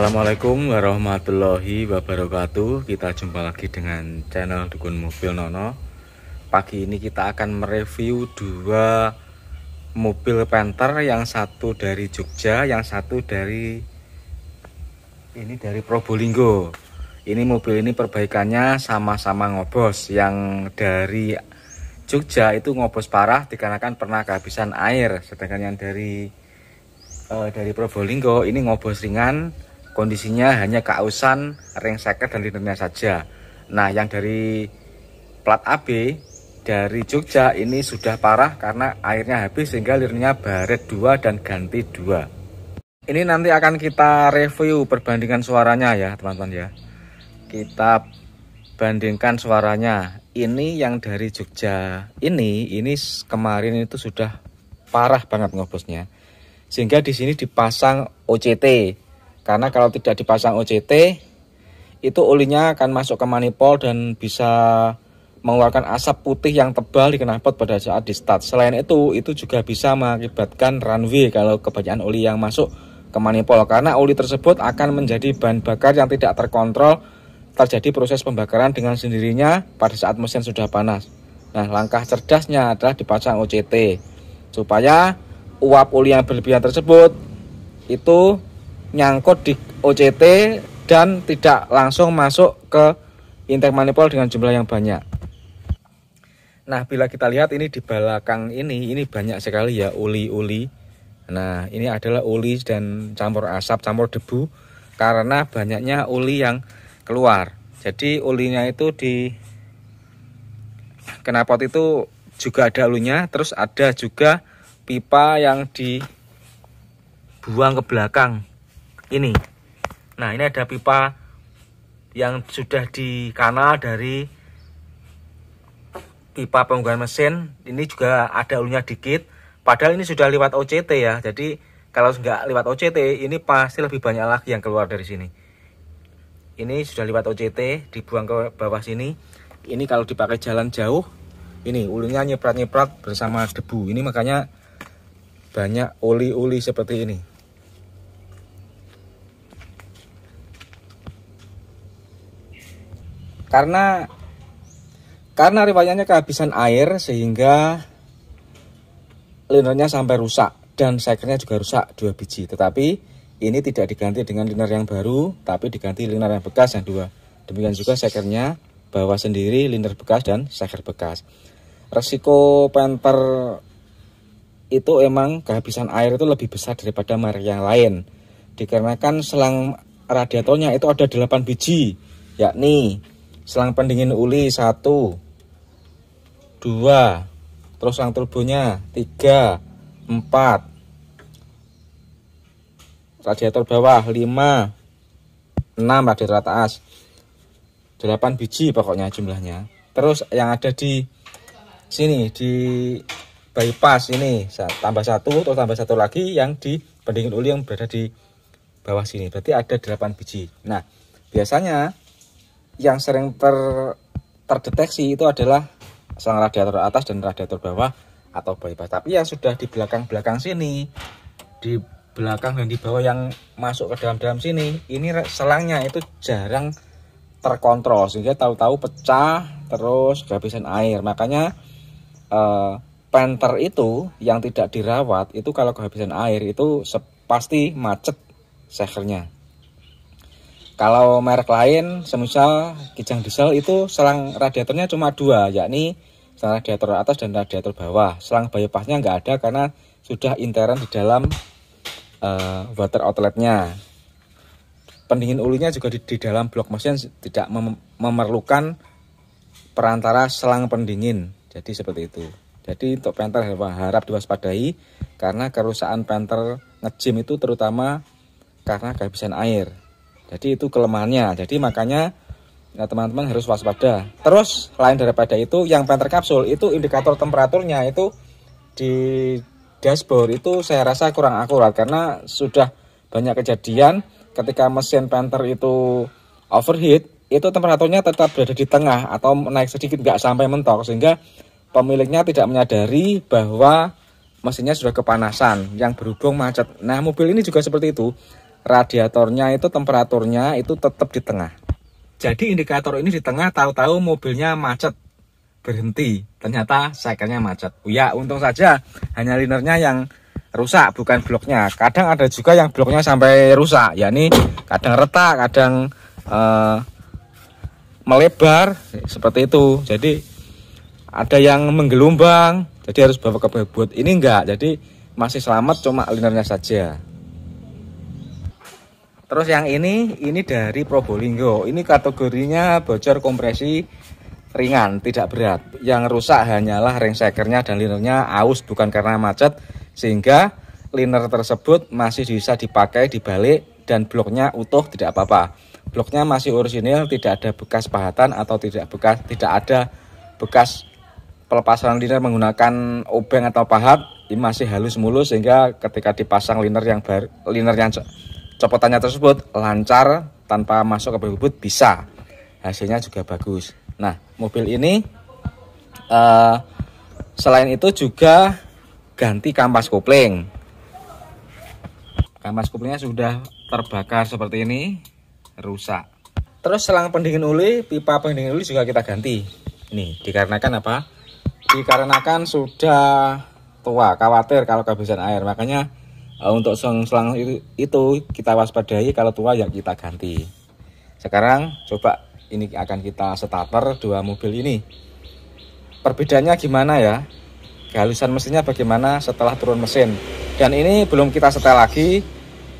Assalamualaikum warahmatullahi wabarakatuh Kita jumpa lagi dengan channel Dukun Mobil Nono Pagi ini kita akan mereview dua mobil Panther Yang satu dari Jogja, yang satu dari Ini dari Probolinggo Ini mobil ini perbaikannya sama-sama ngobos Yang dari Jogja itu ngobos parah dikarenakan pernah kehabisan air Sedangkan yang dari uh, dari Probolinggo ini ngobos ringan Kondisinya hanya keausan, ring seker, dan linternya saja. Nah, yang dari plat AB dari Jogja ini sudah parah karena airnya habis sehingga lirnya baret 2 dan ganti 2. Ini nanti akan kita review perbandingan suaranya ya, teman-teman ya. Kita bandingkan suaranya. Ini yang dari Jogja. Ini ini kemarin itu sudah parah banget ngobosnya. Sehingga di sini dipasang OCT karena kalau tidak dipasang OCT, itu olinya akan masuk ke manifold dan bisa mengeluarkan asap putih yang tebal di knalpot pada saat di start. Selain itu, itu juga bisa mengakibatkan runway kalau kebanyakan oli yang masuk ke manifold karena oli tersebut akan menjadi bahan bakar yang tidak terkontrol terjadi proses pembakaran dengan sendirinya pada saat mesin sudah panas. Nah, langkah cerdasnya adalah dipasang OCT supaya uap oli yang berlebihan tersebut itu nyangkut di OCT dan tidak langsung masuk ke intake manifold dengan jumlah yang banyak. Nah, bila kita lihat ini di belakang ini, ini banyak sekali ya uli-uli. Nah, ini adalah uli dan campur asap, campur debu karena banyaknya uli yang keluar. Jadi ulinya itu di kenapot itu juga ada ulunya, terus ada juga pipa yang dibuang ke belakang ini nah ini ada pipa yang sudah di kanal dari pipa penggunaan mesin ini juga ada ulunya dikit padahal ini sudah lewat OCT ya jadi kalau nggak lewat OCT ini pasti lebih banyak lagi yang keluar dari sini ini sudah lewat OCT dibuang ke bawah sini ini kalau dipakai jalan jauh ini ulunya nyeprat-nyeprat bersama debu ini makanya banyak oli-oli seperti ini karena karena riwayatnya kehabisan air sehingga linernya sampai rusak dan sekernya juga rusak dua biji tetapi ini tidak diganti dengan liner yang baru tapi diganti liner yang bekas yang dua demikian juga sekernya bawa sendiri liner bekas dan seker bekas resiko penter itu emang kehabisan air itu lebih besar daripada merek yang lain dikarenakan selang radiatornya itu ada 8 biji yakni selang pendingin uli satu dua terus selang turbonya tiga empat radiator bawah lima enam radiator atas delapan biji pokoknya jumlahnya terus yang ada di sini di bypass ini tambah satu atau tambah satu lagi yang di pendingin uli yang berada di bawah sini berarti ada 8 biji nah biasanya yang sering ter terdeteksi itu adalah sang radiator atas dan radiator bawah atau bypass. Tapi yang sudah di belakang-belakang sini, di belakang dan di bawah yang masuk ke dalam-dalam sini, ini selangnya itu jarang terkontrol sehingga tahu-tahu pecah terus kehabisan air. Makanya eh, penter itu yang tidak dirawat itu kalau kehabisan air itu pasti macet sehernya. Kalau merek lain, semisal Kijang Diesel itu selang radiatornya cuma dua, yakni selang radiator atas dan radiator bawah. Selang bypassnya nggak ada karena sudah intern di dalam uh, water outletnya. Pendingin ulunya juga di, di dalam blok mesin tidak mem memerlukan perantara selang pendingin. Jadi seperti itu. Jadi untuk penter harap diwaspadai karena kerusakan penter ngejim itu terutama karena kehabisan air. Jadi itu kelemahannya. Jadi makanya ya, teman-teman ya, teman -teman harus waspada. Terus lain daripada itu yang panther kapsul itu indikator temperaturnya itu di dashboard itu saya rasa kurang akurat karena sudah banyak kejadian ketika mesin panther itu overheat itu temperaturnya tetap berada di tengah atau naik sedikit nggak sampai mentok sehingga pemiliknya tidak menyadari bahwa mesinnya sudah kepanasan yang berhubung macet. Nah mobil ini juga seperti itu radiatornya itu temperaturnya itu tetap di tengah. Jadi indikator ini di tengah tahu-tahu mobilnya macet berhenti. Ternyata cyclenya macet. Ya untung saja hanya linernya yang rusak bukan bloknya. Kadang ada juga yang bloknya sampai rusak, yakni kadang retak, kadang uh, melebar seperti itu. Jadi ada yang menggelombang, jadi harus bawa ke buat ini enggak. Jadi masih selamat cuma linernya saja. Terus yang ini, ini dari Probolinggo. Ini kategorinya bocor kompresi ringan, tidak berat. Yang rusak hanyalah ring sekernya dan linernya aus bukan karena macet, sehingga liner tersebut masih bisa dipakai dibalik dan bloknya utuh tidak apa-apa. Bloknya masih orisinil, tidak ada bekas pahatan atau tidak bekas tidak ada bekas pelepasan liner menggunakan obeng atau pahat. Ini masih halus mulus sehingga ketika dipasang liner yang baru, liner yang copotannya tersebut lancar tanpa masuk ke bubut bisa hasilnya juga bagus nah mobil ini uh, selain itu juga ganti kampas kopling kampas koplingnya sudah terbakar seperti ini rusak terus selang pendingin uli pipa pendingin uli juga kita ganti ini dikarenakan apa dikarenakan sudah tua khawatir kalau kehabisan air makanya Ah, untuk selang itu, itu kita waspadai kalau tua yang kita ganti sekarang coba ini akan kita starter dua mobil ini perbedaannya gimana ya kehalusan mesinnya bagaimana setelah turun mesin dan ini belum kita setel lagi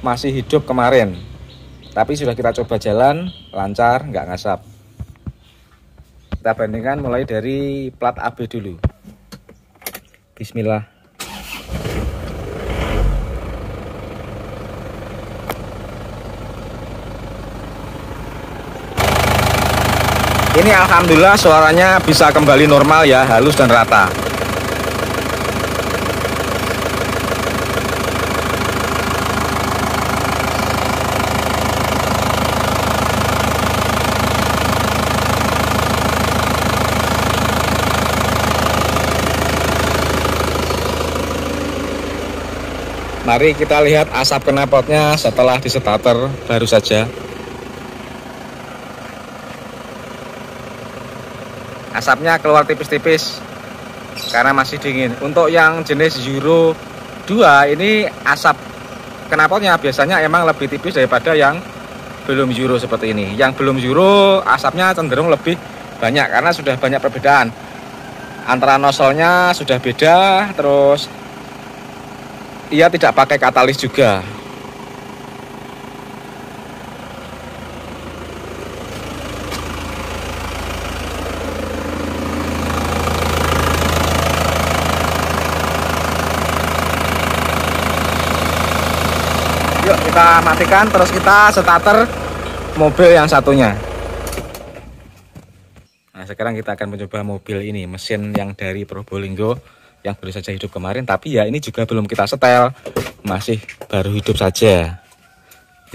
masih hidup kemarin tapi sudah kita coba jalan lancar nggak ngasap kita bandingkan mulai dari plat AB dulu Bismillah Ini alhamdulillah suaranya bisa kembali normal ya, halus dan rata. Mari kita lihat asap kenapotnya setelah di starter baru saja. asapnya keluar tipis-tipis karena masih dingin untuk yang jenis Euro 2 ini asap knalpotnya biasanya emang lebih tipis daripada yang belum Euro seperti ini yang belum Euro asapnya cenderung lebih banyak karena sudah banyak perbedaan antara nosolnya sudah beda terus ia tidak pakai katalis juga kita matikan terus kita starter mobil yang satunya nah sekarang kita akan mencoba mobil ini mesin yang dari Probolinggo yang baru saja hidup kemarin tapi ya ini juga belum kita setel masih baru hidup saja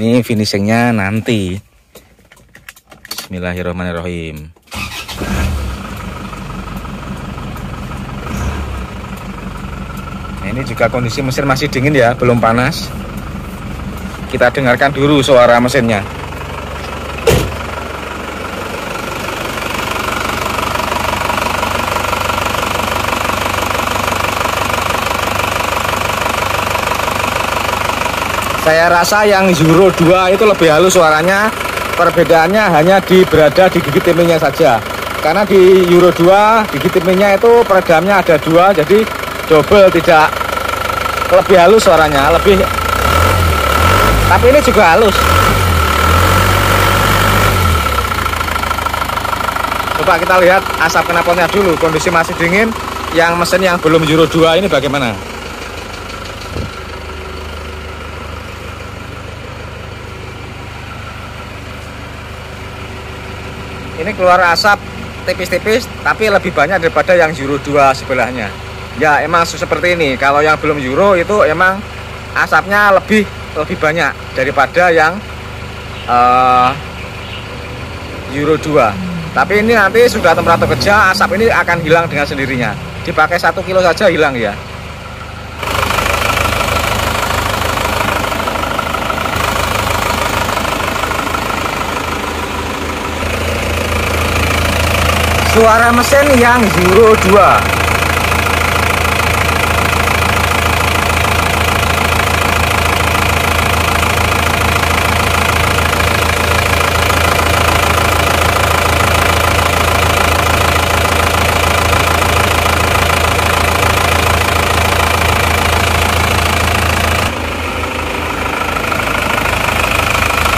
ini finishingnya nanti Bismillahirrahmanirrahim nah, ini juga kondisi mesin masih dingin ya belum panas kita dengarkan dulu suara mesinnya. Saya rasa yang Euro 2 itu lebih halus suaranya. Perbedaannya hanya di berada di gigi timingnya saja. Karena di Euro 2 gigi timingnya itu peredamnya ada dua, jadi double tidak lebih halus suaranya, lebih tapi ini juga halus coba kita lihat asap knalpotnya dulu kondisi masih dingin yang mesin yang belum Euro 2 ini bagaimana ini keluar asap tipis-tipis tapi lebih banyak daripada yang Euro 2 sebelahnya ya emang seperti ini kalau yang belum Euro itu emang asapnya lebih lebih banyak daripada yang uh, Euro 2 tapi ini nanti sudah temperatur kerja asap ini akan hilang dengan sendirinya dipakai satu kilo saja hilang ya suara mesin yang Euro 2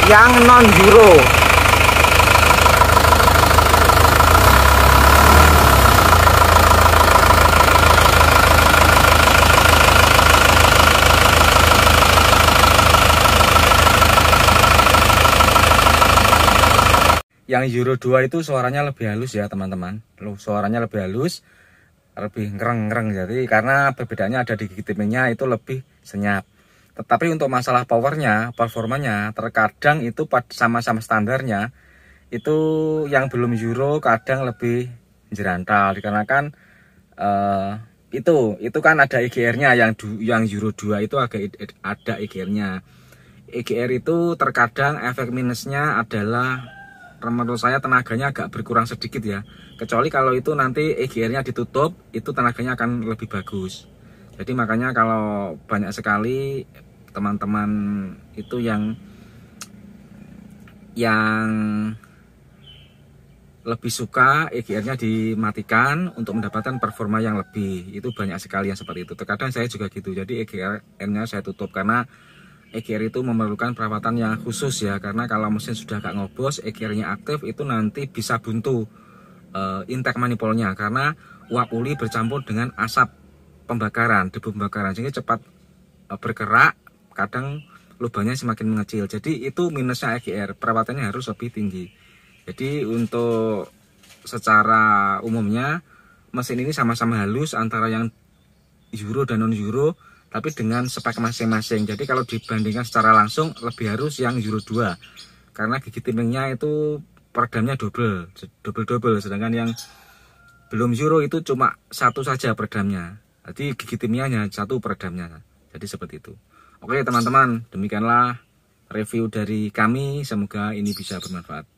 yang non juro yang Euro 2 itu suaranya lebih halus ya teman-teman Lu suaranya lebih halus lebih ngereng-ngereng jadi karena perbedaannya ada di gigi itu lebih senyap tetapi untuk masalah powernya, performanya, terkadang itu sama-sama standarnya, itu yang belum Euro kadang lebih jerantal dikarenakan uh, eh, itu itu kan ada IGR-nya e yang yang Euro 2 itu agak ada IGR-nya. E IGR e itu terkadang efek minusnya adalah menurut saya tenaganya agak berkurang sedikit ya. Kecuali kalau itu nanti EGR-nya ditutup, itu tenaganya akan lebih bagus. Jadi makanya kalau banyak sekali teman-teman itu yang yang lebih suka EGR-nya dimatikan untuk mendapatkan performa yang lebih. Itu banyak sekali yang seperti itu. Terkadang saya juga gitu. Jadi EGR-nya saya tutup karena EGR itu memerlukan perawatan yang khusus ya. Karena kalau mesin sudah agak ngobos, EGR-nya aktif itu nanti bisa buntu e, intake manifoldnya karena uap uli bercampur dengan asap pembakaran, debu pembakaran. sehingga cepat eh, bergerak kadang lubangnya semakin mengecil jadi itu minusnya EGR perawatannya harus lebih tinggi jadi untuk secara umumnya mesin ini sama-sama halus antara yang euro dan non euro tapi dengan spek masing-masing jadi kalau dibandingkan secara langsung lebih harus yang euro 2 karena gigi timingnya itu peredamnya double double double sedangkan yang belum euro itu cuma satu saja peredamnya jadi gigi timingnya hanya satu peredamnya jadi seperti itu Oke teman-teman, demikianlah review dari kami. Semoga ini bisa bermanfaat.